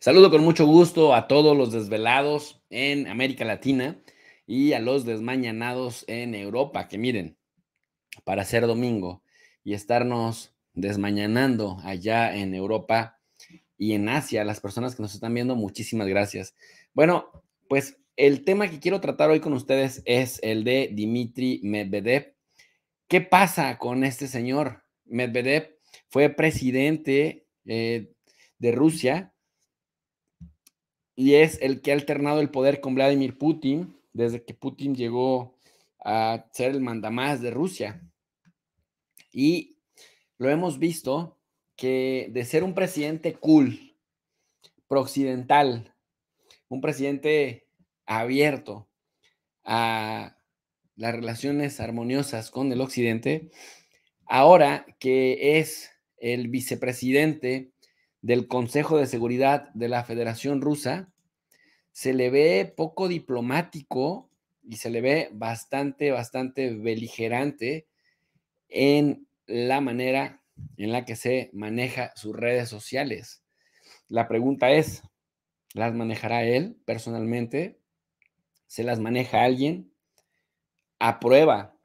Saludo con mucho gusto a todos los desvelados en América Latina y a los desmañanados en Europa, que miren, para ser domingo y estarnos desmañanando allá en Europa y en Asia, las personas que nos están viendo, muchísimas gracias. Bueno, pues el tema que quiero tratar hoy con ustedes es el de Dmitry Medvedev. ¿Qué pasa con este señor? Medvedev fue presidente eh, de Rusia y es el que ha alternado el poder con Vladimir Putin desde que Putin llegó a ser el mandamás de Rusia. Y lo hemos visto que de ser un presidente cool, prooccidental, un presidente abierto a las relaciones armoniosas con el occidente, ahora que es el vicepresidente del Consejo de Seguridad de la Federación Rusa, se le ve poco diplomático y se le ve bastante, bastante beligerante en la manera en la que se maneja sus redes sociales. La pregunta es, ¿las manejará él personalmente? ¿Se las maneja alguien? ¿Aprueba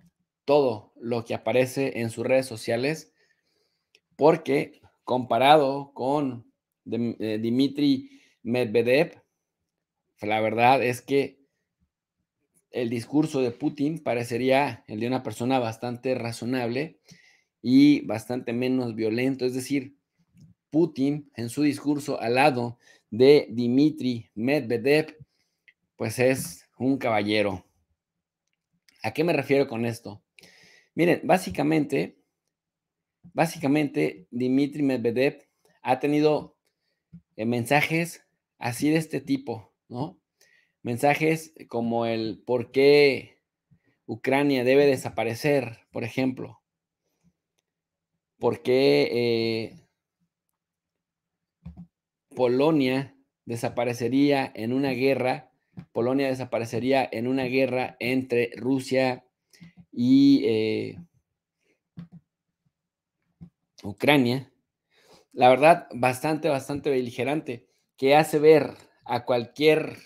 todo lo que aparece en sus redes sociales? Porque comparado con eh, Dimitri Medvedev, la verdad es que el discurso de Putin parecería el de una persona bastante razonable y bastante menos violento. Es decir, Putin en su discurso al lado de Dimitri Medvedev, pues es un caballero. ¿A qué me refiero con esto? Miren, básicamente básicamente Dmitry Medvedev ha tenido eh, mensajes así de este tipo, ¿no? Mensajes como el por qué Ucrania debe desaparecer, por ejemplo. ¿Por qué eh, Polonia desaparecería en una guerra? Polonia desaparecería en una guerra entre Rusia y eh, Ucrania, la verdad, bastante, bastante beligerante, que hace ver a cualquier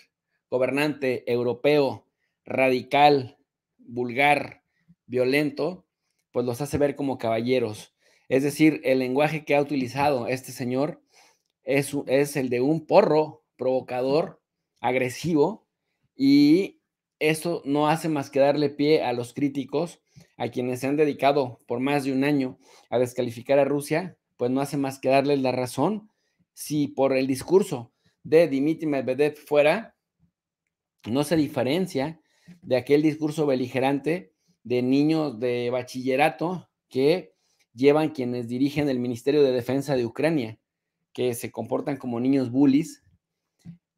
gobernante europeo radical, vulgar, violento, pues los hace ver como caballeros. Es decir, el lenguaje que ha utilizado este señor es, es el de un porro provocador, agresivo, y eso no hace más que darle pie a los críticos a quienes se han dedicado por más de un año a descalificar a Rusia, pues no hace más que darles la razón. Si por el discurso de Dmitry Medvedev fuera, no se diferencia de aquel discurso beligerante de niños de bachillerato que llevan quienes dirigen el Ministerio de Defensa de Ucrania, que se comportan como niños bullies.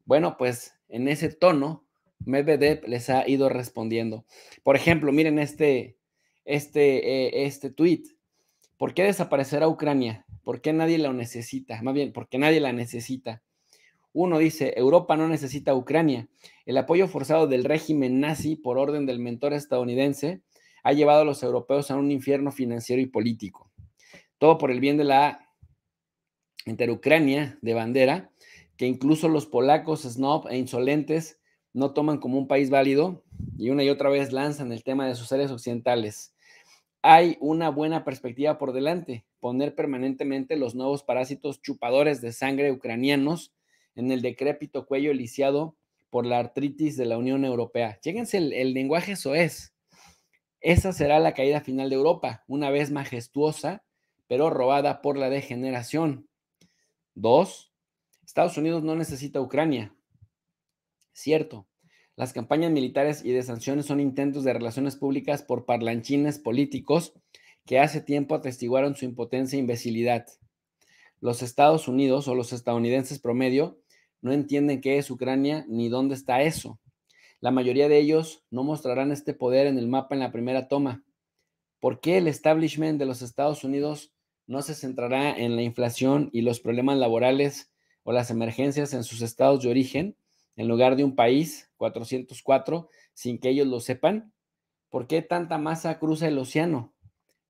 Bueno, pues en ese tono, Medvedev les ha ido respondiendo. Por ejemplo, miren este este, eh, este tweet. ¿Por qué desaparecerá Ucrania? ¿Por qué nadie la necesita? Más bien, ¿por qué nadie la necesita? Uno dice, Europa no necesita Ucrania. El apoyo forzado del régimen nazi por orden del mentor estadounidense ha llevado a los europeos a un infierno financiero y político. Todo por el bien de la inter-Ucrania de bandera, que incluso los polacos snob e insolentes no toman como un país válido y una y otra vez lanzan el tema de sus áreas occidentales. Hay una buena perspectiva por delante, poner permanentemente los nuevos parásitos chupadores de sangre ucranianos en el decrépito cuello lisiado por la artritis de la Unión Europea. Lléguense, el, lenguaje soez. Esa será la caída final de Europa, una vez majestuosa, pero robada por la degeneración. Dos, Estados Unidos no necesita Ucrania, Cierto, las campañas militares y de sanciones son intentos de relaciones públicas por parlanchines políticos que hace tiempo atestiguaron su impotencia e imbecilidad. Los Estados Unidos o los estadounidenses promedio no entienden qué es Ucrania ni dónde está eso. La mayoría de ellos no mostrarán este poder en el mapa en la primera toma. ¿Por qué el establishment de los Estados Unidos no se centrará en la inflación y los problemas laborales o las emergencias en sus estados de origen? en lugar de un país, 404, sin que ellos lo sepan? ¿Por qué tanta masa cruza el océano?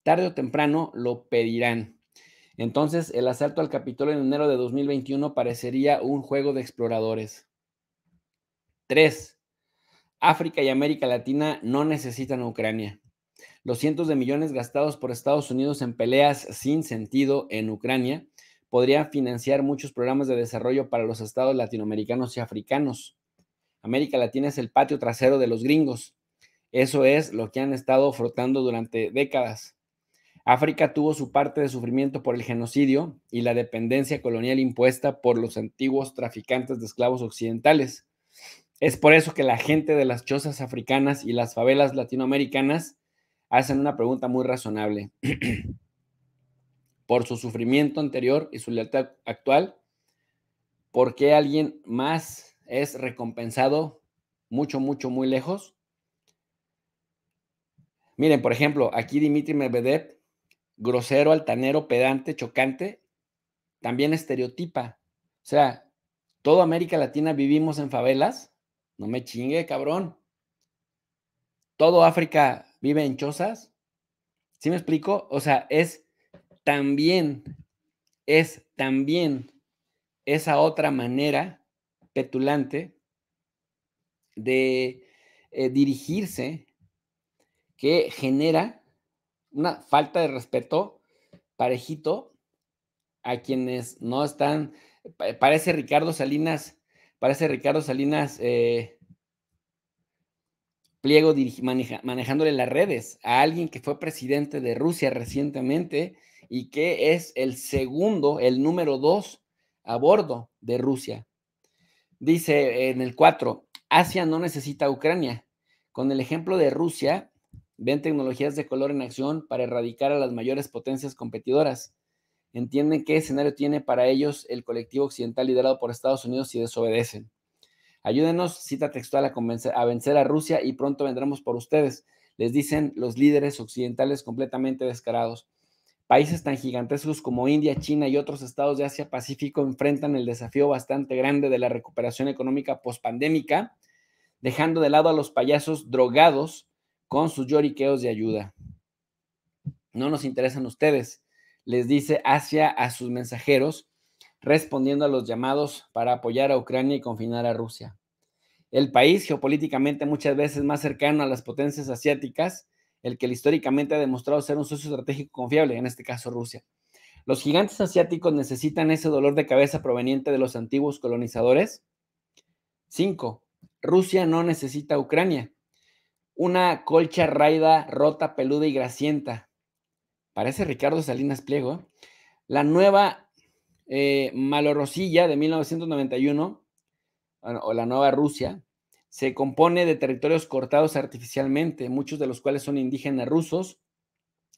Tarde o temprano lo pedirán. Entonces, el asalto al Capitolio en enero de 2021 parecería un juego de exploradores. 3. África y América Latina no necesitan a Ucrania. Los cientos de millones gastados por Estados Unidos en peleas sin sentido en Ucrania Podrían financiar muchos programas de desarrollo para los estados latinoamericanos y africanos. América Latina es el patio trasero de los gringos. Eso es lo que han estado frotando durante décadas. África tuvo su parte de sufrimiento por el genocidio y la dependencia colonial impuesta por los antiguos traficantes de esclavos occidentales. Es por eso que la gente de las chozas africanas y las favelas latinoamericanas hacen una pregunta muy razonable. por su sufrimiento anterior y su lealtad actual, ¿por qué alguien más es recompensado mucho, mucho, muy lejos? Miren, por ejemplo, aquí Dimitri Medvedev, grosero, altanero, pedante, chocante, también estereotipa. O sea, toda América Latina vivimos en favelas. No me chingue, cabrón. Todo África vive en chozas. ¿Sí me explico? O sea, es también, es también esa otra manera petulante de eh, dirigirse que genera una falta de respeto parejito a quienes no están, parece Ricardo Salinas, parece Ricardo Salinas eh, pliego manejándole las redes a alguien que fue presidente de Rusia recientemente y que es el segundo, el número dos a bordo de Rusia. Dice en el 4, Asia no necesita a Ucrania. Con el ejemplo de Rusia, ven tecnologías de color en acción para erradicar a las mayores potencias competidoras. Entienden qué escenario tiene para ellos el colectivo occidental liderado por Estados Unidos si desobedecen. Ayúdenos, cita textual, a, a vencer a Rusia y pronto vendremos por ustedes. Les dicen los líderes occidentales completamente descarados. Países tan gigantescos como India, China y otros estados de Asia Pacífico enfrentan el desafío bastante grande de la recuperación económica pospandémica, dejando de lado a los payasos drogados con sus lloriqueos de ayuda. No nos interesan ustedes, les dice Asia a sus mensajeros, respondiendo a los llamados para apoyar a Ucrania y confinar a Rusia. El país geopolíticamente muchas veces más cercano a las potencias asiáticas el que históricamente ha demostrado ser un socio estratégico confiable, en este caso Rusia. Los gigantes asiáticos necesitan ese dolor de cabeza proveniente de los antiguos colonizadores. Cinco, Rusia no necesita Ucrania. Una colcha raida, rota, peluda y grasienta. Parece Ricardo Salinas Pliego. La nueva eh, Malorosilla de 1991, o la nueva Rusia, se compone de territorios cortados artificialmente, muchos de los cuales son indígenas rusos,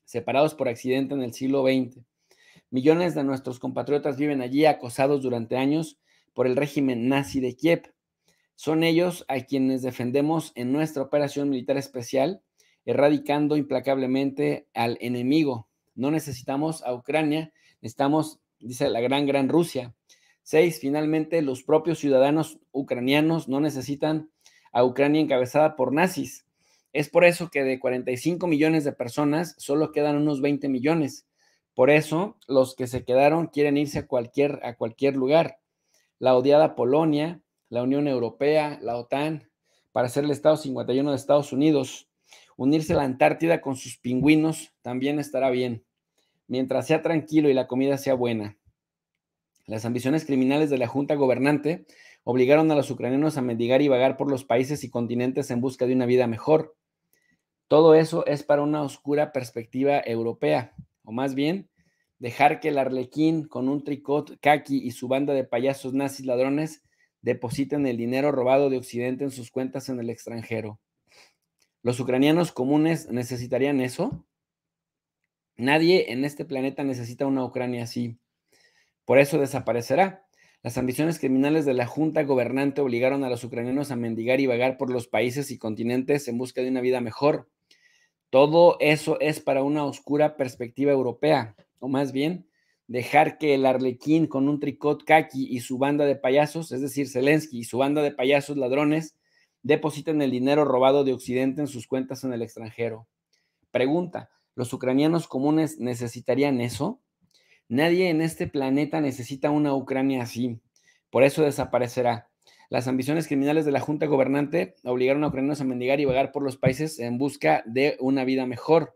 separados por accidente en el siglo XX. Millones de nuestros compatriotas viven allí acosados durante años por el régimen nazi de Kiev. Son ellos a quienes defendemos en nuestra operación militar especial, erradicando implacablemente al enemigo. No necesitamos a Ucrania, necesitamos, dice la gran, gran Rusia. Seis, finalmente, los propios ciudadanos ucranianos no necesitan a Ucrania encabezada por nazis. Es por eso que de 45 millones de personas solo quedan unos 20 millones. Por eso los que se quedaron quieren irse a cualquier, a cualquier lugar. La odiada Polonia, la Unión Europea, la OTAN, para ser el Estado 51 de Estados Unidos. Unirse a la Antártida con sus pingüinos también estará bien, mientras sea tranquilo y la comida sea buena. Las ambiciones criminales de la Junta Gobernante obligaron a los ucranianos a mendigar y vagar por los países y continentes en busca de una vida mejor. Todo eso es para una oscura perspectiva europea, o más bien, dejar que el arlequín con un tricot kaki y su banda de payasos nazis ladrones depositen el dinero robado de Occidente en sus cuentas en el extranjero. ¿Los ucranianos comunes necesitarían eso? Nadie en este planeta necesita una Ucrania así. Por eso desaparecerá. Las ambiciones criminales de la junta gobernante obligaron a los ucranianos a mendigar y vagar por los países y continentes en busca de una vida mejor. Todo eso es para una oscura perspectiva europea, o más bien, dejar que el arlequín con un tricot kaki y su banda de payasos, es decir, Zelensky y su banda de payasos ladrones, depositen el dinero robado de Occidente en sus cuentas en el extranjero. Pregunta, ¿los ucranianos comunes necesitarían eso? Nadie en este planeta necesita una Ucrania así. Por eso desaparecerá. Las ambiciones criminales de la Junta Gobernante obligaron a ucranianos a mendigar y vagar por los países en busca de una vida mejor.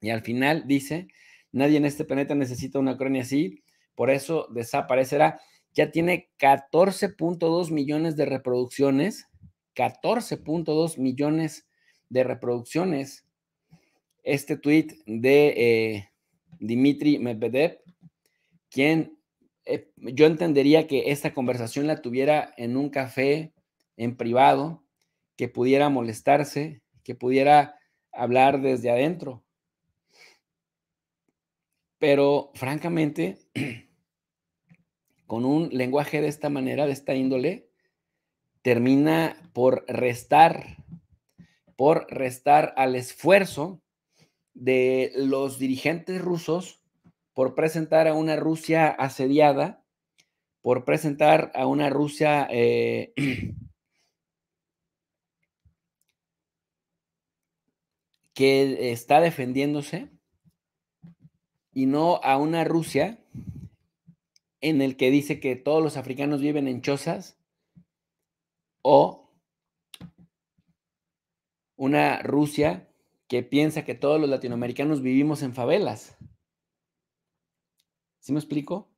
Y al final dice, nadie en este planeta necesita una Ucrania así, por eso desaparecerá. Ya tiene 14.2 millones de reproducciones, 14.2 millones de reproducciones. Este tweet de eh, Dimitri Medvedev, quien eh, yo entendería que esta conversación la tuviera en un café, en privado, que pudiera molestarse, que pudiera hablar desde adentro. Pero francamente, con un lenguaje de esta manera, de esta índole, termina por restar, por restar al esfuerzo de los dirigentes rusos por presentar a una Rusia asediada, por presentar a una Rusia eh, que está defendiéndose y no a una Rusia en el que dice que todos los africanos viven en chozas o una Rusia que piensa que todos los latinoamericanos vivimos en favelas. ¿Sí me explico?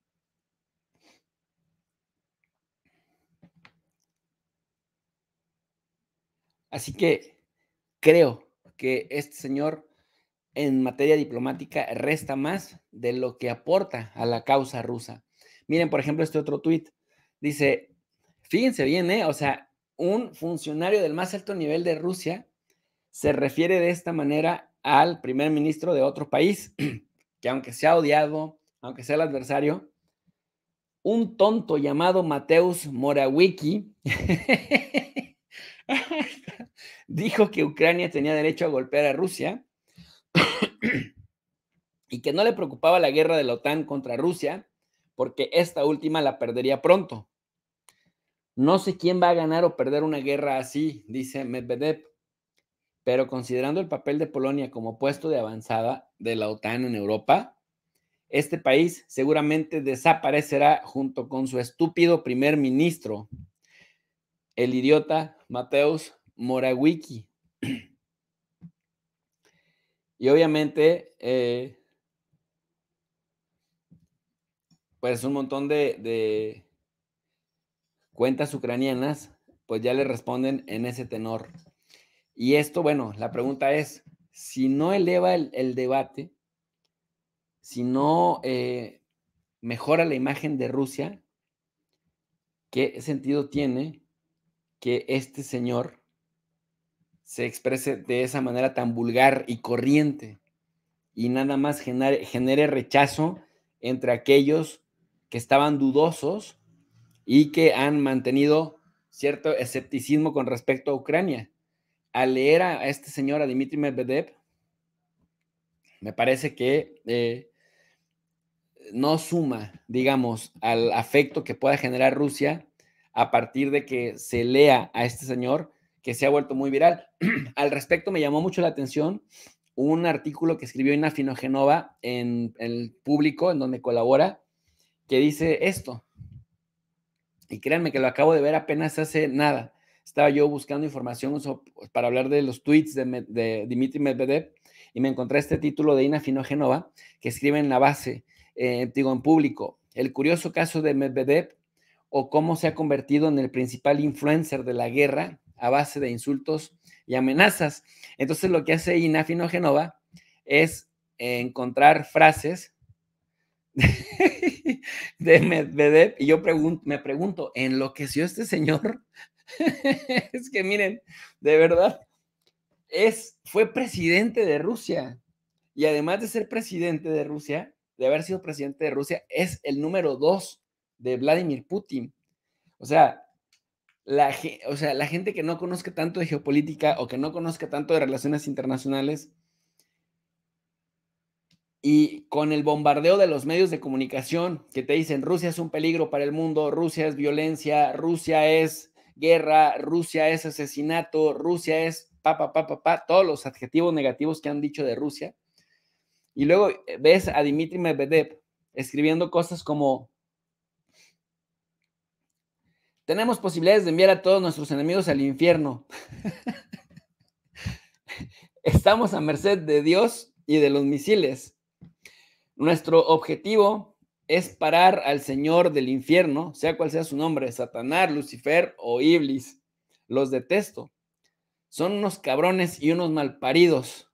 Así que creo que este señor en materia diplomática resta más de lo que aporta a la causa rusa. Miren, por ejemplo, este otro tuit. Dice, fíjense bien, ¿eh? O sea, un funcionario del más alto nivel de Rusia se refiere de esta manera al primer ministro de otro país, que aunque sea odiado, aunque sea el adversario, un tonto llamado Mateusz Morawiecki dijo que Ucrania tenía derecho a golpear a Rusia y que no le preocupaba la guerra de la OTAN contra Rusia porque esta última la perdería pronto. No sé quién va a ganar o perder una guerra así, dice Medvedev pero considerando el papel de Polonia como puesto de avanzada de la OTAN en Europa, este país seguramente desaparecerá junto con su estúpido primer ministro, el idiota Mateusz Morawiecki. Y obviamente, eh, pues un montón de, de cuentas ucranianas, pues ya le responden en ese tenor. Y esto, bueno, la pregunta es, si no eleva el, debate, si no eh, mejora la imagen de Rusia, ¿qué sentido tiene que este señor se exprese de esa manera tan vulgar y corriente y nada más genere, genere rechazo entre aquellos que estaban dudosos y que han mantenido cierto escepticismo con respecto a Ucrania? al leer a este señor, a Dmitry Medvedev, me parece que eh, no suma, digamos, al afecto que pueda generar Rusia a partir de que se lea a este señor que se ha vuelto muy viral. al respecto me llamó mucho la atención un artículo que escribió Ina Finogenova en el público, en donde colabora, que dice esto. Y créanme que lo acabo de ver apenas hace nada estaba yo buscando información pues, para hablar de los tweets de, Dimitri Medvedev y me encontré este título de Inafino Genova, que escribe en la base, eh, digo en público, el curioso caso de Medvedev o cómo se ha convertido en el principal influencer de la guerra a base de insultos y amenazas. Entonces lo que hace Inafino Genova es encontrar frases de Medvedev y yo me pregunto, ¿enloqueció este señor? es que miren, de verdad, es, fue presidente de Rusia. Y además de ser presidente de Rusia, de haber sido presidente de Rusia, es el número dos de Vladimir Putin. O sea, la, o sea, la gente que no conozca tanto de geopolítica o que no conozca tanto de relaciones internacionales, y con el bombardeo de los medios de comunicación que te dicen Rusia es un peligro para el mundo, Rusia es violencia, Rusia es guerra, Rusia es asesinato, Rusia es pa, pa, pa, pa, pa, todos los adjetivos negativos que han dicho de Rusia. Y luego eh, ves a Dmitry Medvedev escribiendo cosas como, tenemos posibilidades de enviar a todos nuestros enemigos al infierno. Estamos a merced de Dios y de los misiles. Nuestro objetivo es parar al Señor del infierno, sea cual sea su nombre, Satanás, Lucifer o Iblis. Los detesto. Son unos cabrones y unos malparidos.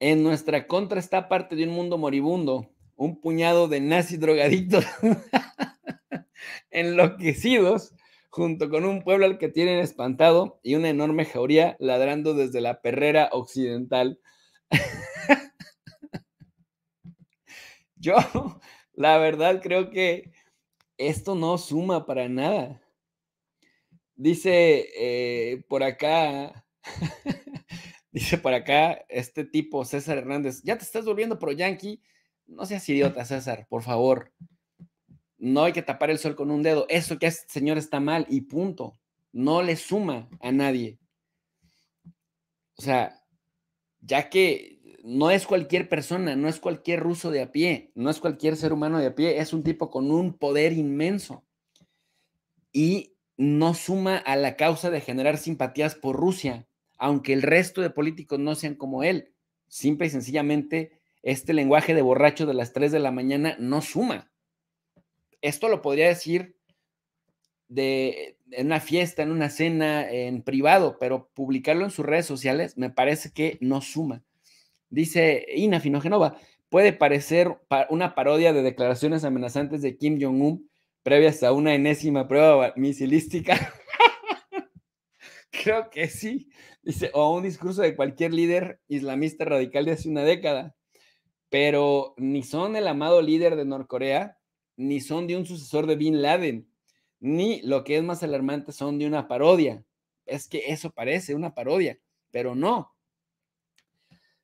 En nuestra contra está parte de un mundo moribundo, un puñado de nazis drogadictos enloquecidos, junto con un pueblo al que tienen espantado y una enorme jauría ladrando desde la perrera occidental. Yo la verdad creo que esto no suma para nada. Dice eh, por acá, dice por acá este tipo, César Hernández, ya te estás volviendo pro yankee. No seas idiota, César, por favor. No hay que tapar el sol con un dedo. Eso que hace este señor está mal y punto. No le suma a nadie. O sea, ya que no es cualquier persona, no es cualquier ruso de a pie, no es cualquier ser humano de a pie, es un tipo con un poder inmenso y no suma a la causa de generar simpatías por Rusia, aunque el resto de políticos no sean como él. Simple y sencillamente, este lenguaje de borracho de las 3 de la mañana no suma. Esto lo podría decir en una fiesta, en una cena, en privado, pero publicarlo en sus redes sociales me parece que no suma. Dice Ina Finogenova, puede parecer una parodia de declaraciones amenazantes de Kim Jong-un previas a una enésima prueba misilística. Creo que sí. Dice, o un discurso de cualquier líder islamista radical de hace una década. Pero ni son el amado líder de Norcorea, ni son de un sucesor de Bin Laden, ni lo que es más alarmante son de una parodia. Es que eso parece una parodia, pero no.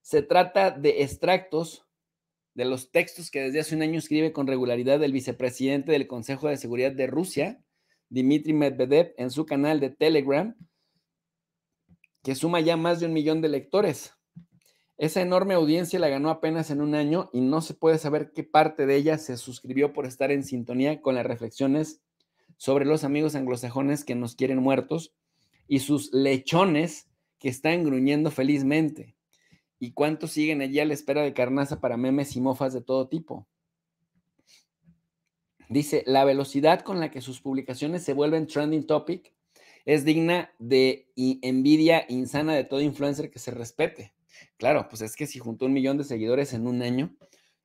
Se trata de extractos de los textos que desde hace un año escribe con regularidad el vicepresidente del Consejo de Seguridad de Rusia, Dmitry Medvedev, en su canal de Telegram, que suma ya más de un millón de lectores. Esa enorme audiencia la ganó apenas en un año y no se puede saber qué parte de ella se suscribió por estar en sintonía con las reflexiones sobre los amigos anglosajones que nos quieren muertos y sus lechones que están gruñendo felizmente. ¿Y cuántos siguen allí a la espera de carnaza para memes y mofas de todo tipo? Dice, la velocidad con la que sus publicaciones se vuelven trending topic es digna de envidia insana de todo influencer que se respete. Claro, pues es que si juntó un millón de seguidores en un año,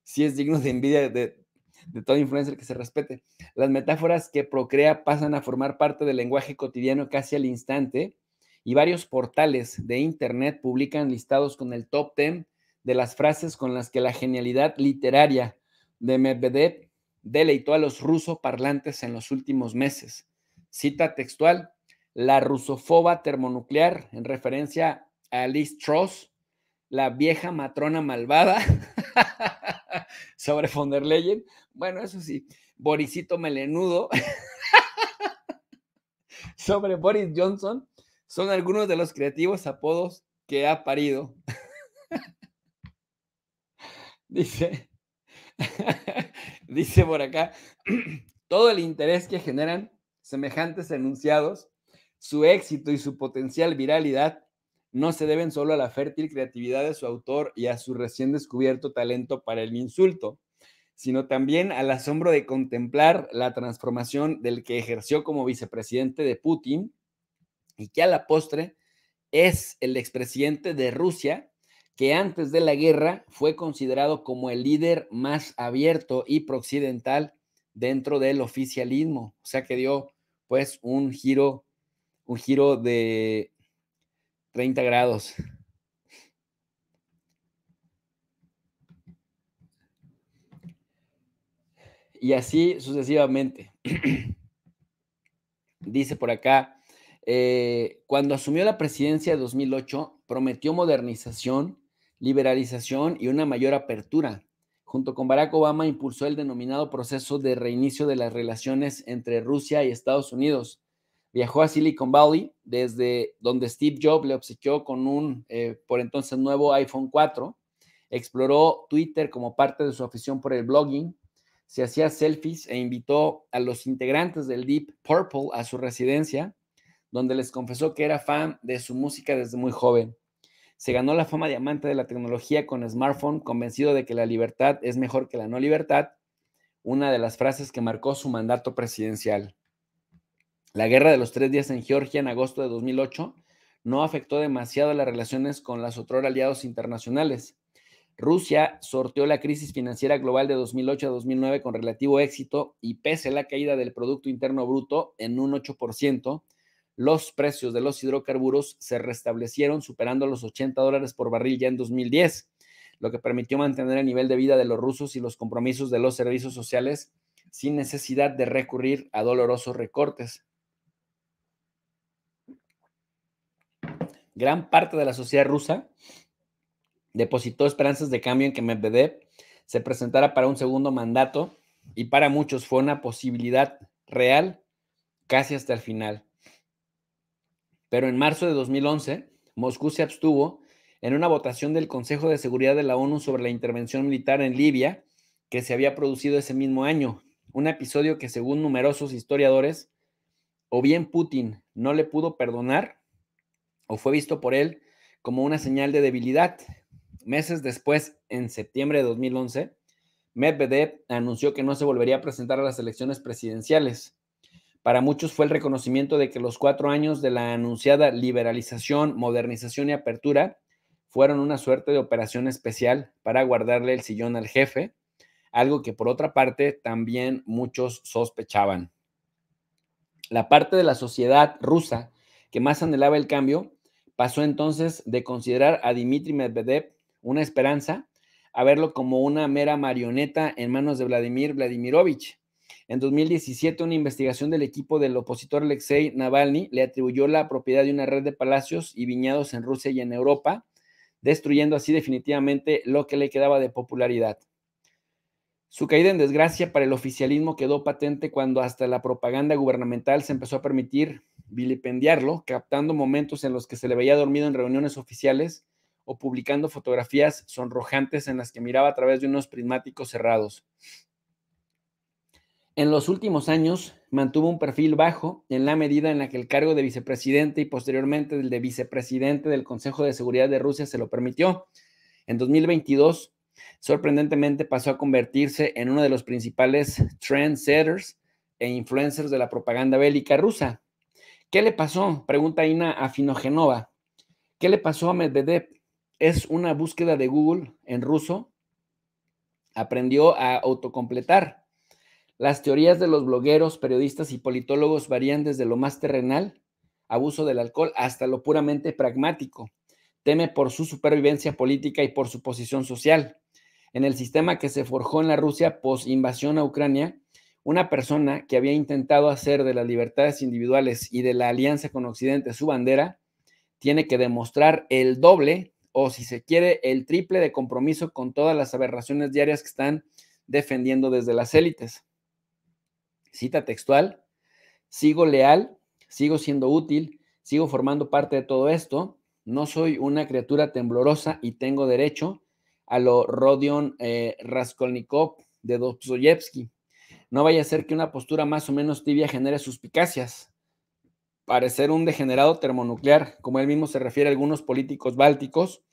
sí es digno de envidia de, de todo influencer que se respete. Las metáforas que procrea pasan a formar parte del lenguaje cotidiano casi al instante y varios portales de Internet publican listados con el top 10 de las frases con las que la genialidad literaria de Medvedev deleitó a los ruso parlantes en los últimos meses. Cita textual, la rusofoba termonuclear en referencia a Liz Truss, la vieja matrona malvada sobre von der Leyen. Bueno, eso sí, Borisito Melenudo sobre Boris Johnson son algunos de los creativos apodos que ha parido. dice, dice por acá, todo el interés que generan semejantes enunciados, su éxito y su potencial viralidad no se deben solo a la fértil creatividad de su autor y a su recién descubierto talento para el insulto, sino también al asombro de contemplar la transformación del que ejerció como vicepresidente de Putin y que a la postre es el expresidente de Rusia, que antes de la guerra fue considerado como el líder más abierto y prooccidental dentro del oficialismo. O sea que dio pues un giro, un giro de 30 grados. Y así sucesivamente. Dice por acá eh, cuando asumió la presidencia de 2008, prometió modernización, liberalización y una mayor apertura. Junto con Barack Obama impulsó el denominado proceso de reinicio de las relaciones entre Rusia y Estados Unidos. Viajó a Silicon Valley, desde donde Steve Jobs le obsequió con un, eh, por entonces, nuevo iPhone 4. Exploró Twitter como parte de su afición por el blogging. Se hacía selfies e invitó a los integrantes del Deep Purple a su residencia donde les confesó que era fan de su música desde muy joven. Se ganó la fama de amante de la tecnología con smartphone, convencido de que la libertad es mejor que la no libertad, una de las frases que marcó su mandato presidencial. La guerra de los tres días en Georgia en agosto de 2008 no afectó demasiado las relaciones con los otros aliados internacionales. Rusia sorteó la crisis financiera global de 2008 a 2009 con relativo éxito y pese a la caída del Producto Interno Bruto en un 8%, los precios de los hidrocarburos se restablecieron superando los 80 dólares por barril ya en 2010, lo que permitió mantener el nivel de vida de los rusos y los compromisos de los servicios sociales sin necesidad de recurrir a dolorosos recortes. Gran parte de la sociedad rusa depositó esperanzas de cambio en que Medvedev se presentara para un segundo mandato y para muchos fue una posibilidad real casi hasta el final. Pero en marzo de 2011, Moscú se abstuvo en una votación del Consejo de Seguridad de la ONU sobre la intervención militar en Libia que se había producido ese mismo año, un episodio que según numerosos historiadores, o bien Putin no le pudo perdonar, o fue visto por él como una señal de debilidad. Meses después, en septiembre de 2011, Medvedev anunció que no se volvería a presentar a las elecciones presidenciales. Para muchos fue el reconocimiento de que los cuatro años de la anunciada liberalización, modernización y apertura fueron una suerte de operación especial para guardarle el sillón al jefe, algo que por otra parte también muchos sospechaban. La parte de la sociedad rusa que más anhelaba el cambio pasó entonces de considerar a Dmitry Medvedev una esperanza a verlo como una mera marioneta en manos de Vladimir Vladimirovich, en 2017, una investigación del equipo del opositor Alexei Navalny le atribuyó la propiedad de una red de palacios y viñedos en Rusia y en Europa, destruyendo así definitivamente lo que le quedaba de popularidad. Su caída en desgracia para el oficialismo quedó patente cuando hasta la propaganda gubernamental se empezó a permitir vilipendiarlo, captando momentos en los que se le veía dormido en reuniones oficiales o publicando fotografías sonrojantes en las que miraba a través de unos prismáticos cerrados. En los últimos años mantuvo un perfil bajo en la medida en la que el cargo de vicepresidente y posteriormente el de vicepresidente del Consejo de Seguridad de Rusia se lo permitió. En 2022, sorprendentemente pasó a convertirse en uno de los principales trendsetters e influencers de la propaganda bélica rusa. ¿Qué le pasó? Pregunta Ina Afinogenova. ¿Qué le pasó a Medvedev? Es una búsqueda de Google en ruso. Aprendió a autocompletar las teorías de los blogueros, periodistas y politólogos varían desde lo más terrenal, abuso del alcohol, hasta lo puramente pragmático. Teme por su supervivencia política y por su posición social. En el sistema que se forjó en la Rusia post-invasión a Ucrania, una persona que había intentado hacer de las libertades individuales y de la alianza con Occidente su bandera, tiene que demostrar el doble o si se quiere el triple de compromiso con todas las aberraciones diarias que están defendiendo desde las élites. Cita textual, sigo leal, sigo siendo útil, sigo formando parte de todo esto, no soy una criatura temblorosa y tengo derecho a lo Rodion eh, Raskolnikov de Dostoyevsky. No vaya a ser que una postura más o menos tibia genere suspicacias. Parecer un degenerado termonuclear, como él mismo se refiere a algunos políticos bálticos,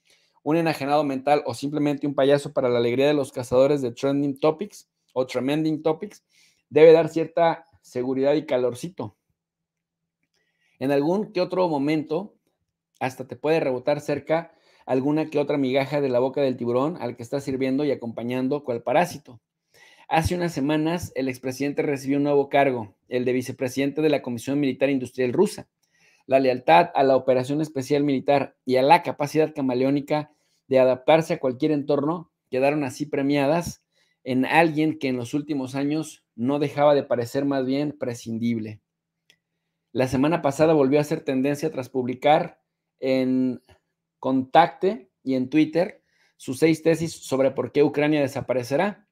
un enajenado mental o simplemente un payaso para la alegría de los cazadores de trending topics o tremending topics, debe dar cierta seguridad y calorcito. En algún que otro momento, hasta te puede rebotar cerca alguna que otra migaja de la boca del tiburón al que está sirviendo y acompañando cual parásito. Hace unas semanas, el expresidente recibió un nuevo cargo, el de vicepresidente de la Comisión Militar Industrial Rusa. La lealtad a la operación especial militar y a la capacidad camaleónica de adaptarse a cualquier entorno quedaron así premiadas en alguien que en los últimos años no dejaba de parecer más bien prescindible. La semana pasada volvió a ser tendencia tras publicar en Contacte y en Twitter sus seis tesis sobre por qué Ucrania desaparecerá.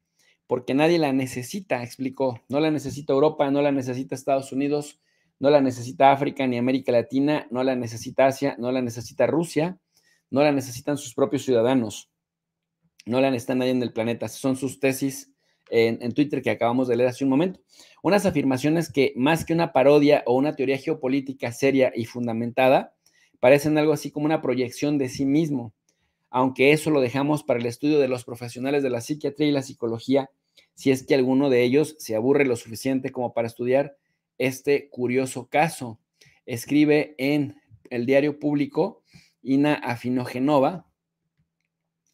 Porque nadie la necesita, explicó. No la necesita Europa, no la necesita Estados Unidos, no la necesita África ni América Latina, no la necesita Asia, no la necesita Rusia, no la necesitan sus propios ciudadanos, no la necesita nadie en el planeta. Son sus tesis en, Twitter que acabamos de leer hace un momento. Unas afirmaciones que más que una parodia o una teoría geopolítica seria y fundamentada, parecen algo así como una proyección de sí mismo, aunque eso lo dejamos para el estudio de los profesionales de la psiquiatría y la psicología, si es que alguno de ellos se aburre lo suficiente como para estudiar este curioso caso. Escribe en el diario público Ina Afinogenova,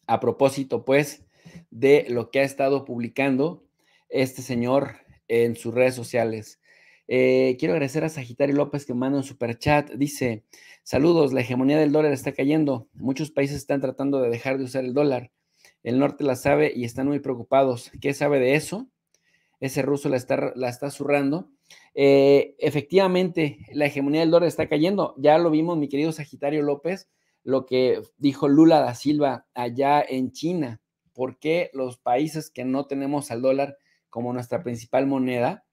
a propósito, pues, de lo que ha estado publicando este señor en sus redes sociales. Eh, quiero agradecer a Sagitario López que manda un super chat. Dice: Saludos, la hegemonía del dólar está cayendo. Muchos países están tratando de dejar de usar el dólar. El norte la sabe y están muy preocupados. ¿Qué sabe de eso? Ese ruso la está, la está zurrando. Eh, efectivamente, la hegemonía del dólar está cayendo. Ya lo vimos, mi querido Sagitario López, lo que dijo Lula da Silva allá en China por qué los países que no tenemos al dólar como nuestra principal moneda,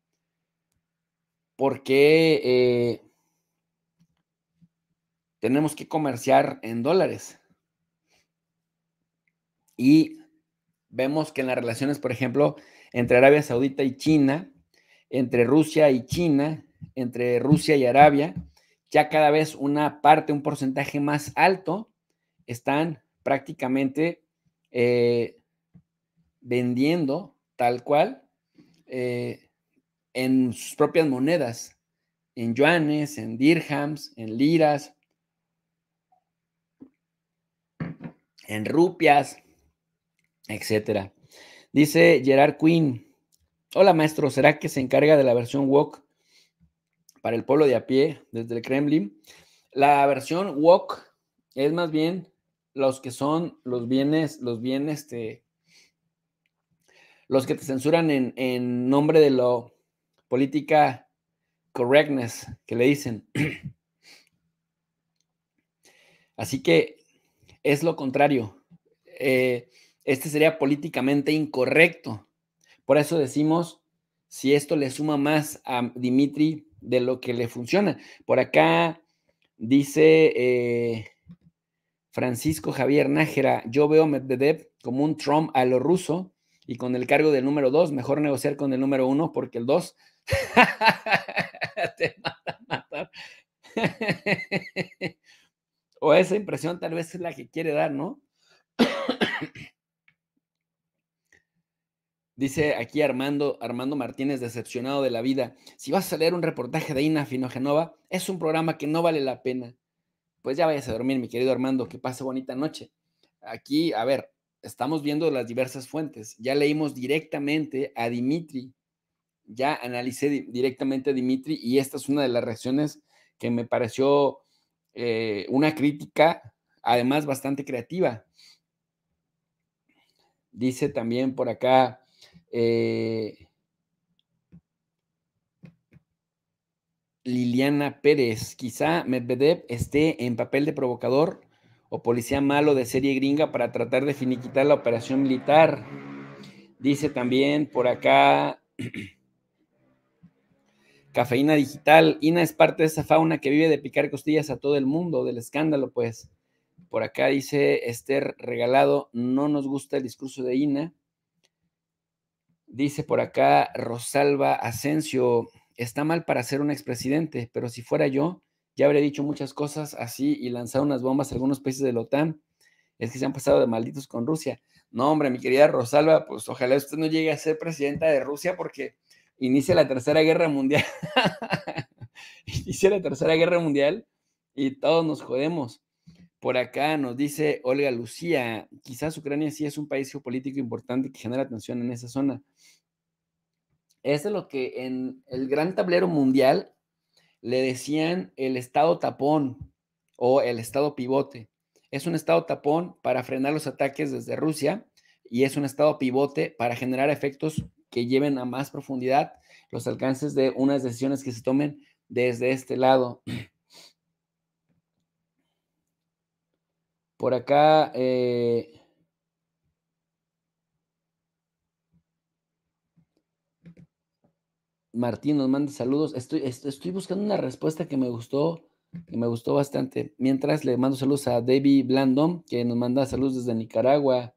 por qué eh, tenemos que comerciar en dólares. Y vemos que en las relaciones, por ejemplo, entre Arabia Saudita y China, entre Rusia y China, entre Rusia y Arabia, ya cada vez una parte, un porcentaje más alto, están prácticamente eh, vendiendo tal cual eh, en sus propias monedas, en yuanes, en dirhams, en liras, en rupias, etc. Dice Gerard Quinn, hola maestro, ¿será que se encarga de la versión walk para el pueblo de a pie desde el Kremlin? La versión walk es más bien los que son los bienes, los bienes, este, los que te censuran en, nombre de la política correctness que le dicen. Así que es lo contrario. Eh, este sería políticamente incorrecto. Por eso decimos, si esto le suma más a Dimitri de lo que le funciona. Por acá dice... Eh, Francisco Javier Nájera, yo veo Medvedev como un Trump a lo ruso y con el cargo del número dos, mejor negociar con el número uno porque el dos te mata, matar. o esa impresión tal vez es la que quiere dar, ¿no? Dice aquí Armando, Armando Martínez, decepcionado de la vida. Si vas a leer un reportaje de Ina Genova, es un programa que no vale la pena pues ya vayas a dormir, mi querido Armando, que pase bonita noche. Aquí, a ver, estamos viendo las diversas fuentes. Ya leímos directamente a Dimitri, ya analicé directamente a Dimitri y esta es una de las reacciones que me pareció eh, una crítica, además bastante creativa. Dice también por acá, eh, Liliana Pérez. Quizá Medvedev esté en papel de provocador o policía malo de serie gringa para tratar de finiquitar la operación militar. Dice también por acá Cafeína Digital. Ina es parte de esa fauna que vive de picar costillas a todo el mundo, del escándalo, pues. Por acá dice Esther Regalado, no nos gusta el discurso de Ina. Dice por acá Rosalba Asensio, está mal para ser un expresidente, pero si fuera yo, ya habría dicho muchas cosas así y lanzado unas bombas a algunos países de la OTAN. Es que se han pasado de malditos con Rusia. No, hombre, mi querida Rosalba, pues ojalá usted no llegue a ser presidenta de Rusia porque inicia la Tercera Guerra Mundial. inicia la Tercera Guerra Mundial y todos nos jodemos. Por acá nos dice Olga Lucía, quizás Ucrania sí es un país geopolítico importante que genera tensión en esa zona, es lo que en el gran tablero mundial le decían el estado tapón o el estado pivote. Es un estado tapón para frenar los ataques desde Rusia y es un estado pivote para generar efectos que lleven a más profundidad los alcances de unas decisiones que se tomen desde este lado. Por acá, eh, Martín nos manda saludos. Estoy, estoy buscando una respuesta que me gustó, que me gustó bastante. Mientras le mando saludos a Debbie Blandon, que nos manda saludos desde Nicaragua.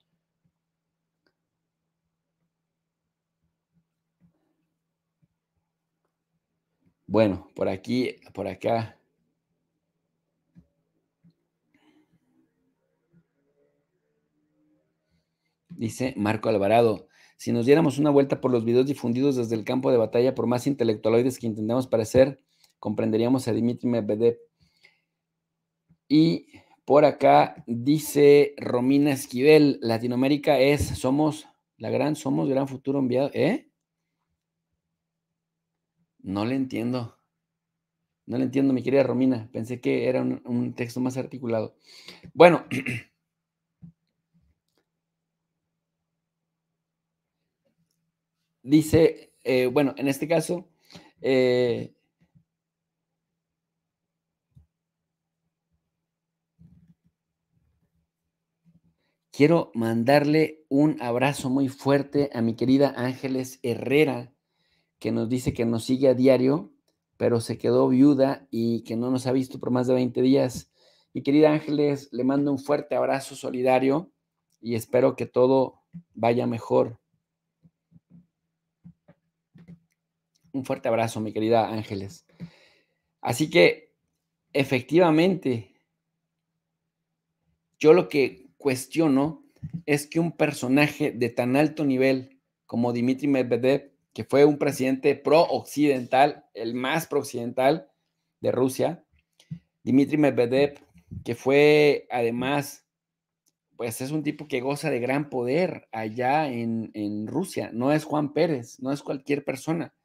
Bueno, por aquí, por acá. Dice Marco Alvarado, si nos diéramos una vuelta por los videos difundidos desde el campo de batalla, por más intelectualoides que intentemos parecer, comprenderíamos a Dimitri Medvedev. Y por acá dice Romina Esquivel, Latinoamérica es, somos la gran, somos gran futuro enviado. ¿Eh? No le entiendo. No le entiendo, mi querida Romina. Pensé que era un texto más articulado. Bueno, dice, eh, bueno, en este caso, eh, quiero mandarle un abrazo muy fuerte a mi querida Ángeles Herrera, que nos dice que nos sigue a diario, pero se quedó viuda y que no nos ha visto por más de 20 días. Mi querida Ángeles, le mando un fuerte abrazo solidario y espero que todo vaya mejor. Un fuerte abrazo, mi querida Ángeles. Así que, efectivamente, yo lo que cuestiono es que un personaje de tan alto nivel como Dmitry Medvedev, que fue un presidente pro-occidental, el más pro-occidental de Rusia, Dmitry Medvedev, que fue además, pues es un tipo que goza de gran poder allá en, en Rusia, no es Juan Pérez, no es cualquier persona.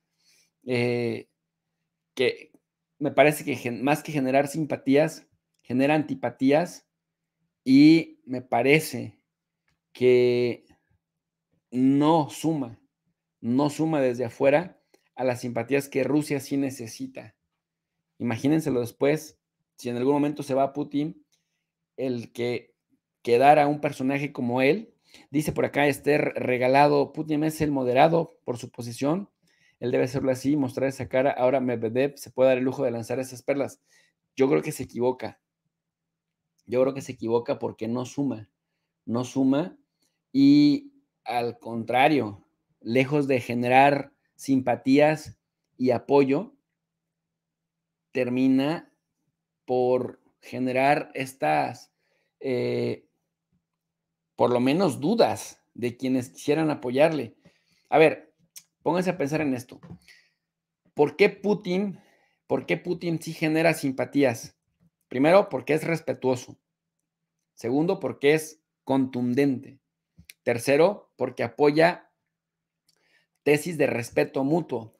Eh, que me parece que más que generar simpatías, genera antipatías y me parece que no suma, no suma desde afuera a las simpatías que Rusia sí necesita. Imagínenselo después, si en algún momento se va a Putin, el que quedara un personaje como él, dice por acá, esté regalado, Putin es el moderado por su posición, él debe hacerlo así, mostrar esa cara. Ahora Medvedev se puede dar el lujo de lanzar esas perlas. Yo creo que se equivoca. Yo creo que se equivoca porque no suma. No suma. Y al contrario, lejos de generar simpatías y apoyo, termina por generar estas, eh, por lo menos dudas de quienes quisieran apoyarle. A ver, Pónganse a pensar en esto. ¿Por qué Putin, por qué Putin sí genera simpatías? Primero, porque es respetuoso. Segundo, porque es contundente. Tercero, porque apoya tesis de respeto mutuo.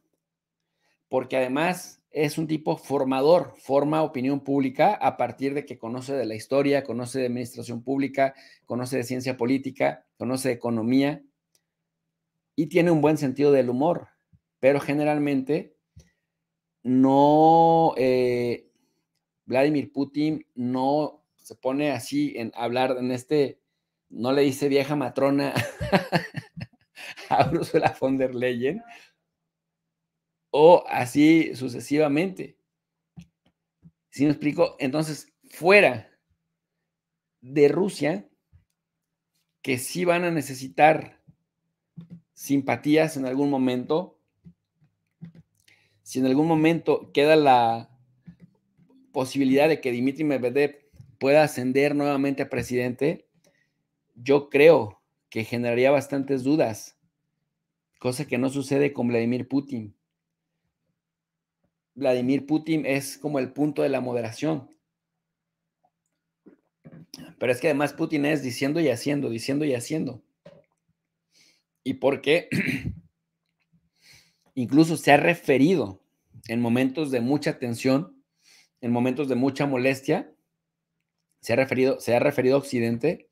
Porque además es un tipo formador, forma opinión pública a partir de que conoce de la historia, conoce de administración pública, conoce de ciencia política, conoce de economía, y tiene un buen sentido del humor, pero generalmente no, eh, Vladimir Putin no se pone así en hablar en este, no le dice vieja matrona a Ursula von der Leyen, o así sucesivamente. si me explico? Entonces, fuera de Rusia, que sí van a necesitar simpatías en algún momento, si en algún momento queda la posibilidad de que Dimitri Medvedev pueda ascender nuevamente a presidente, yo creo que generaría bastantes dudas, cosa que no sucede con Vladimir Putin. Vladimir Putin es como el punto de la moderación. Pero es que además Putin es diciendo y haciendo, diciendo y haciendo y porque incluso se ha referido en momentos de mucha tensión, en momentos de mucha molestia, se ha referido, se ha referido a Occidente,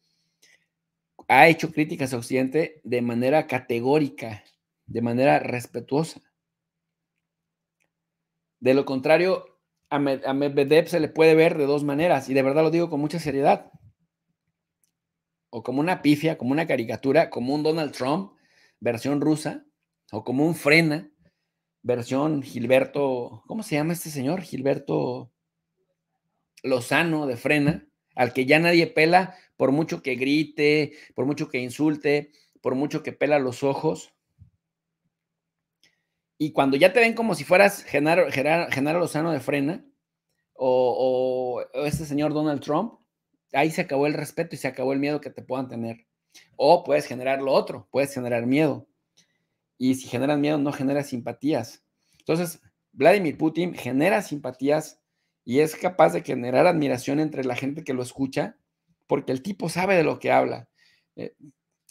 ha hecho críticas a Occidente de manera categórica, de manera respetuosa. De lo contrario, a Medvedev se le puede ver de dos maneras, y de verdad lo digo con mucha seriedad, o como una pifia, como una caricatura, como un Donald Trump versión rusa, o como un frena, versión Gilberto, ¿cómo se llama este señor? Gilberto Lozano de frena, al que ya nadie pela por mucho que grite, por mucho que insulte, por mucho que pela los ojos. Y cuando ya te ven como si fueras Genaro, Genaro, Lozano de frena o este señor Donald Trump, ahí se acabó el respeto y se acabó el miedo que te puedan tener. O puedes generar lo otro, puedes generar miedo. Y si generas miedo, no generas simpatías. Entonces, Vladimir Putin genera simpatías y es capaz de generar admiración entre la gente que lo escucha, porque el tipo sabe de lo que habla. Eh,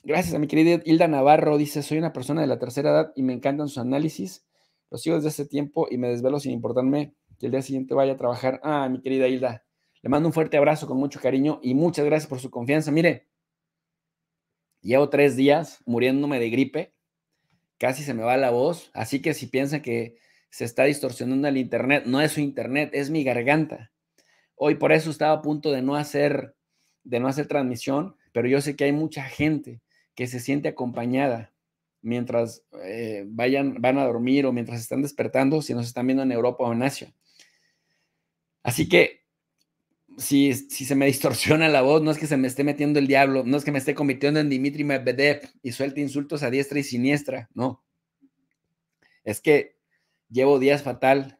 gracias a mi querida Hilda Navarro, dice, soy una persona de la tercera edad y me encantan sus análisis. Los sigo desde hace tiempo y me desvelo sin importarme que el día siguiente vaya a trabajar. Ah, mi querida Hilda, le mando un fuerte abrazo con mucho cariño y muchas gracias por su confianza. Mire, Llevo tres días muriéndome de gripe, casi se me va la voz, así que si piensan que se está distorsionando el internet, no es su internet, es mi garganta. Hoy por eso estaba a punto de no hacer de no hacer transmisión, pero yo sé que hay mucha gente que se siente acompañada mientras eh, vayan van a dormir o mientras están despertando si nos están viendo en Europa o en Asia. Así que si, si se me distorsiona la voz, no es que se me esté metiendo el diablo, no es que me esté convirtiendo en Dimitri Medvedev y suelte insultos a diestra y siniestra, no. Es que llevo días fatal,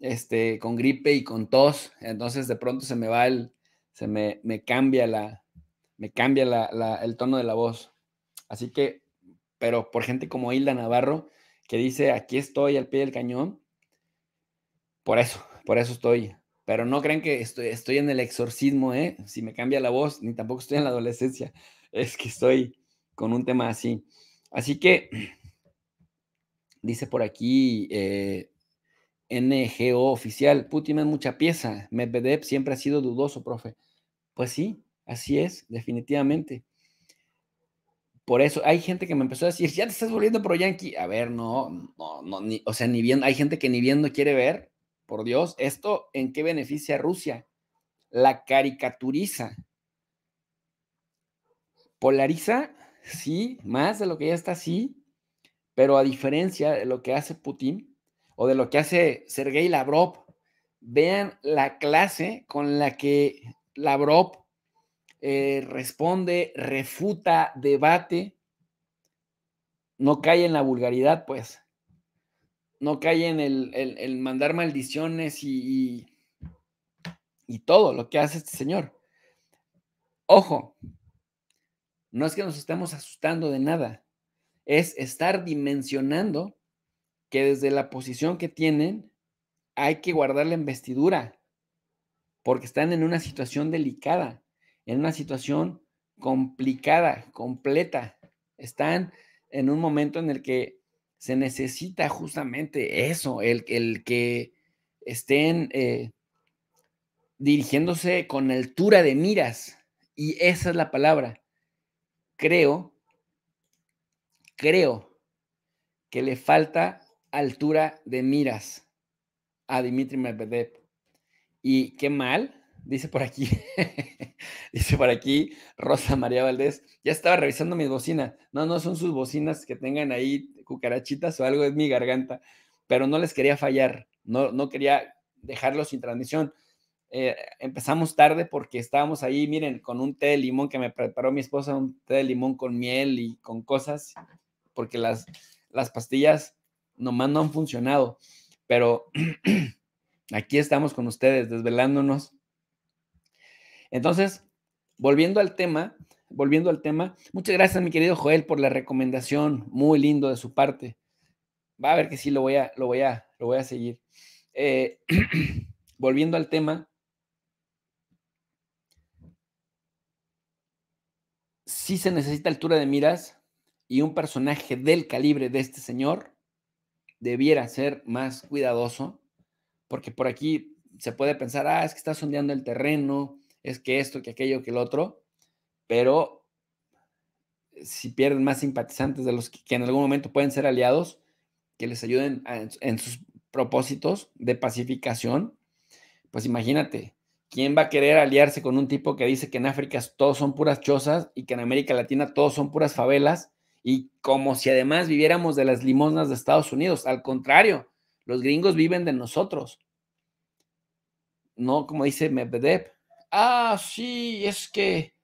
este, con gripe y con tos, entonces de pronto se me va el, se me, cambia la, me cambia la, el tono de la voz. Así que, pero por gente como Hilda Navarro, que dice, aquí estoy al pie del cañón, por eso, por eso estoy pero no crean que estoy, en el exorcismo, ¿eh? Si me cambia la voz, ni tampoco estoy en la adolescencia. Es que estoy con un tema así. Así que, dice por aquí eh, NGO oficial, Putin es mucha pieza, Medvedev siempre ha sido dudoso, profe. Pues sí, así es, definitivamente. Por eso hay gente que me empezó a decir, ya te estás volviendo pro yankee. A ver, no, no, no, o sea, ni bien, hay gente que ni viendo quiere ver, por Dios, ¿esto en qué beneficia a Rusia? La caricaturiza. Polariza, sí, más de lo que ya está, sí, pero a diferencia de lo que hace Putin o de lo que hace Sergei Lavrov, vean la clase con la que Lavrov eh, responde, refuta, debate, no cae en la vulgaridad, pues no cae en el, mandar maldiciones y, y, todo lo que hace este señor. Ojo, no es que nos estemos asustando de nada, es estar dimensionando que desde la posición que tienen hay que guardar la investidura, porque están en una situación delicada, en una situación complicada, completa. Están en un momento en el que se necesita justamente eso, el, el que estén eh, dirigiéndose con altura de miras. Y esa es la palabra. Creo, creo que le falta altura de miras a Dimitri Medvedev. Y qué mal Dice por aquí, dice por aquí Rosa María Valdés, ya estaba revisando mis bocinas. No, no son sus bocinas que tengan ahí cucarachitas o algo, es mi garganta, pero no les quería fallar, no, no quería dejarlos sin transmisión. Eh, empezamos tarde porque estábamos ahí, miren, con un té de limón que me preparó mi esposa, un té de limón con miel y con cosas, porque las, las pastillas nomás no han funcionado, pero aquí estamos con ustedes desvelándonos entonces, volviendo al tema, volviendo al tema, muchas gracias mi querido Joel por la recomendación, muy lindo de su parte. Va a ver que sí lo voy a, lo voy a, lo voy a seguir. Eh, volviendo al tema, si se necesita altura de miras y un personaje del calibre de este señor debiera ser más cuidadoso, porque por aquí se puede pensar, ah, es que está sondeando el terreno, es que esto, que aquello, que el otro, pero si pierden más simpatizantes de los que, en algún momento pueden ser aliados, que les ayuden en sus propósitos de pacificación, pues imagínate, ¿quién va a querer aliarse con un tipo que dice que en África todos son puras chozas y que en América Latina todos son puras favelas? Y como si además viviéramos de las limosnas de Estados Unidos. Al contrario, los gringos viven de nosotros. No, como dice Medvedev, ah, sí, es que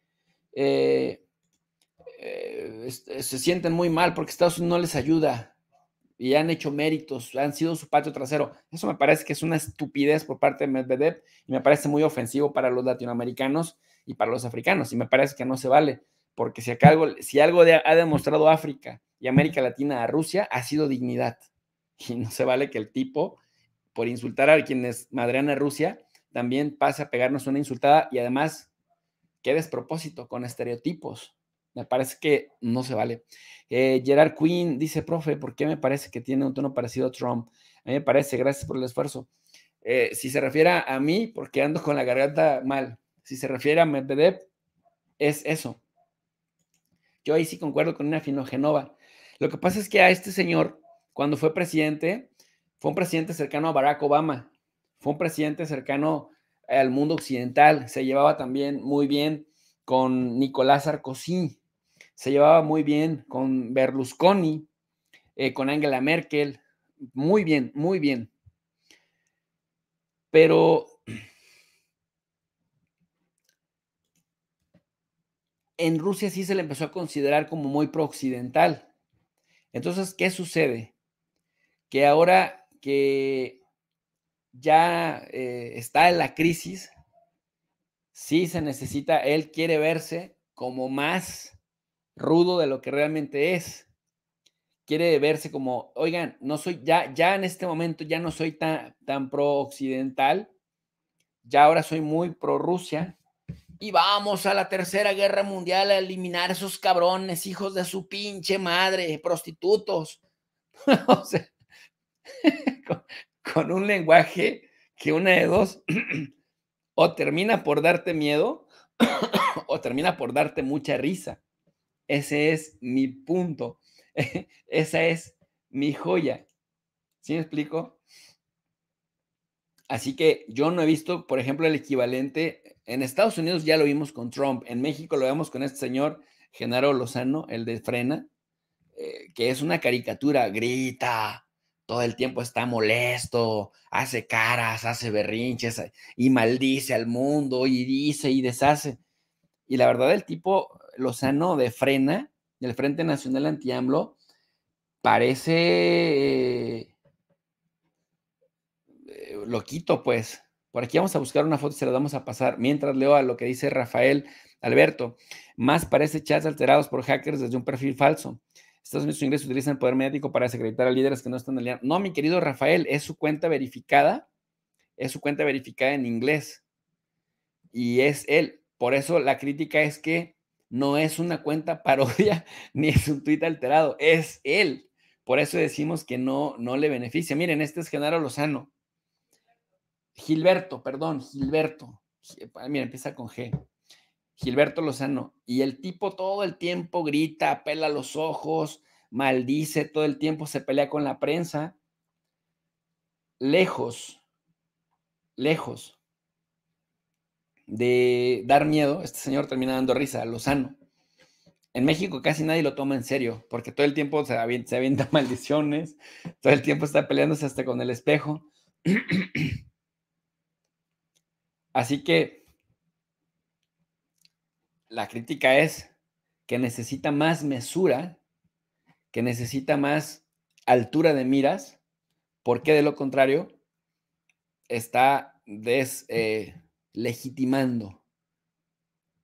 eh, eh, eh, se sienten muy mal porque Estados Unidos no les ayuda y han hecho méritos, han sido su patio trasero. Eso me parece que es una estupidez por parte de Medvedev y me parece muy ofensivo para los latinoamericanos y para los africanos y me parece que no se vale, porque si algo, si algo ha demostrado África y América Latina a Rusia ha sido dignidad y no se vale que el tipo, por insultar a quienes madrean a Rusia, también pase a pegarnos una insultada y además, qué despropósito con estereotipos. Me parece que no se vale. Eh, Gerard Quinn dice, profe, ¿por qué me parece que tiene un tono parecido a Trump? A mí me parece, gracias por el esfuerzo. Eh, si se refiere a mí, porque ando con la garganta mal. Si se refiere a Medvedev, es eso. Yo ahí sí concuerdo con una Genova Lo que pasa es que a este señor, cuando fue presidente, fue un presidente cercano a Barack Obama. Fue un presidente cercano al mundo occidental, se llevaba también muy bien con Nicolás Sarkozy, se llevaba muy bien con Berlusconi, eh, con Angela Merkel, muy bien, muy bien. Pero en Rusia sí se le empezó a considerar como muy prooccidental. Entonces, ¿qué sucede? Que ahora que ya eh, está en la crisis, sí se necesita, él quiere verse como más rudo de lo que realmente es. Quiere verse como, oigan, no soy, ya, ya en este momento ya no soy tan, tan pro occidental, ya ahora soy muy pro Rusia y vamos a la tercera guerra mundial a eliminar a esos cabrones, hijos de su pinche madre, prostitutos. o sea, con un lenguaje que una de dos o termina por darte miedo o termina por darte mucha risa. Ese es mi punto. Esa es mi joya. ¿Sí me explico? Así que yo no he visto, por ejemplo, el equivalente. En Estados Unidos ya lo vimos con Trump. En México lo vemos con este señor Genaro Lozano, el de Frena, eh, que es una caricatura. Grita, todo el tiempo está molesto, hace caras, hace berrinches eh, y maldice al mundo y dice y deshace. Y la verdad, el tipo eh, Lozano de Frena, del Frente Nacional Antiamblo, parece eh, loquito, pues. Por aquí vamos a buscar una foto y se la vamos a pasar. Mientras leo a lo que dice Rafael Alberto, más parece chats alterados por hackers desde un perfil falso. Estados Unidos y utilizan el poder mediático para desacreditar a líderes que no están aliados. No, mi querido Rafael, es su cuenta verificada, es su cuenta verificada en inglés. Y es él. Por eso la crítica es que no es una cuenta parodia ni es un tuit alterado, es él. Por eso decimos que no, no le beneficia. Miren, este es Genaro Lozano. Gilberto, perdón, Gilberto. Mira, empieza con G. Gilberto Lozano, y el tipo todo el tiempo grita, apela los ojos, maldice, todo el tiempo se pelea con la prensa. Lejos, lejos de dar miedo, este señor termina dando risa, Lozano. En México casi nadie lo toma en serio, porque todo el tiempo se avienta, se maldiciones, todo el tiempo está peleándose hasta con el espejo. Así que la crítica es que necesita más mesura, que necesita más altura de miras, porque de lo contrario está deslegitimando eh,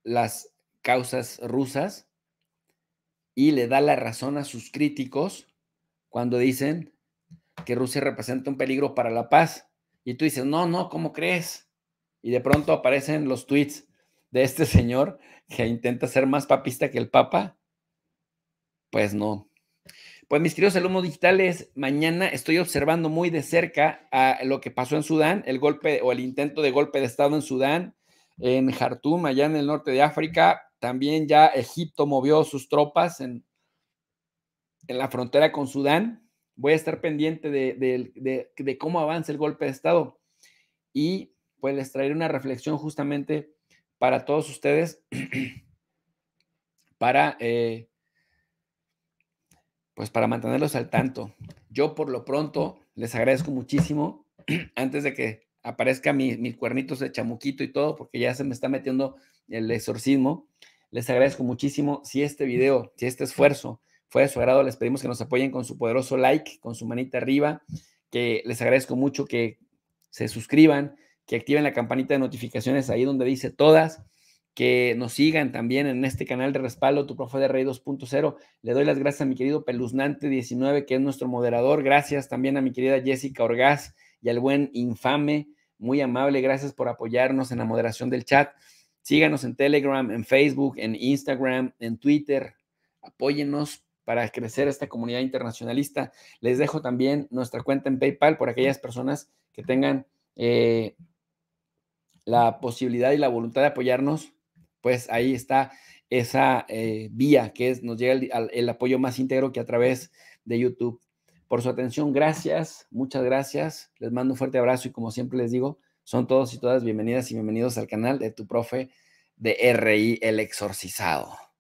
las causas rusas y le da la razón a sus críticos cuando dicen que Rusia representa un peligro para la paz. Y tú dices, no, no, ¿cómo crees? Y de pronto aparecen los tweets de este señor que intenta ser más papista que el Papa? Pues no. Pues mis queridos alumnos digitales, mañana estoy observando muy de cerca a lo que pasó en Sudán, el golpe o el intento de golpe de Estado en Sudán, en Jartum, allá en el norte de África. También ya Egipto movió sus tropas en, en la frontera con Sudán. Voy a estar pendiente de, de cómo avanza el golpe de Estado y pues les traeré una reflexión justamente para todos ustedes, para, eh, pues para mantenerlos al tanto. Yo por lo pronto les agradezco muchísimo antes de que aparezca mi, mis cuernitos de chamuquito y todo, porque ya se me está metiendo el exorcismo. Les agradezco muchísimo. Si este video, si este esfuerzo fue de su agrado, les pedimos que nos apoyen con su poderoso like, con su manita arriba, que les agradezco mucho que se suscriban, que activen la campanita de notificaciones ahí donde dice todas, que nos sigan también en este canal de respaldo, tu profe de Rey 2.0. Le doy las gracias a mi querido Peluznante19, que es nuestro moderador. Gracias también a mi querida Jessica Orgaz y al buen Infame, muy amable. Gracias por apoyarnos en la moderación del chat. Síganos en Telegram, en Facebook, en Instagram, en Twitter. apóyenos para crecer esta comunidad internacionalista. Les dejo también nuestra cuenta en PayPal por aquellas personas que tengan eh, la posibilidad y la voluntad de apoyarnos, pues ahí está esa eh, vía que es, nos llega el, el apoyo más íntegro que a través de YouTube. Por su atención, gracias, muchas gracias. Les mando un fuerte abrazo y como siempre les digo, son todos y todas bienvenidas y bienvenidos al canal de tu profe de RI El Exorcizado.